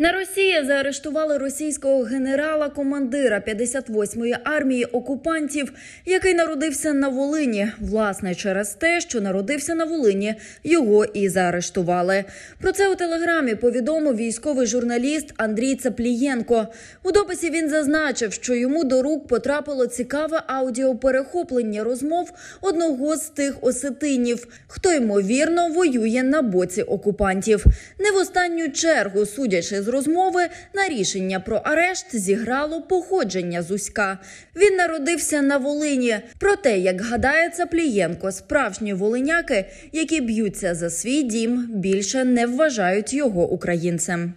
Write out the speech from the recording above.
На Росії заарештували російського генерала-командира 58-ї армії окупантів, який народився на Волині. Власне, через те, що народився на Волині, його і заарештували. Про це у телеграмі повідомив військовий журналіст Андрій Цаплієнко. У дописі він зазначив, що йому до рук потрапило цікаве аудіоперехоплення розмов одного з тих осетинів, хто ймовірно воює на боці окупантів. Не в останню чергу, судячи з розмови на рішення про арешт зіграло походження Зуська. Він народився на Волині. Проте, як гадає Цаплієнко, справжні волиняки, які б'ються за свій дім, більше не вважають його українцем.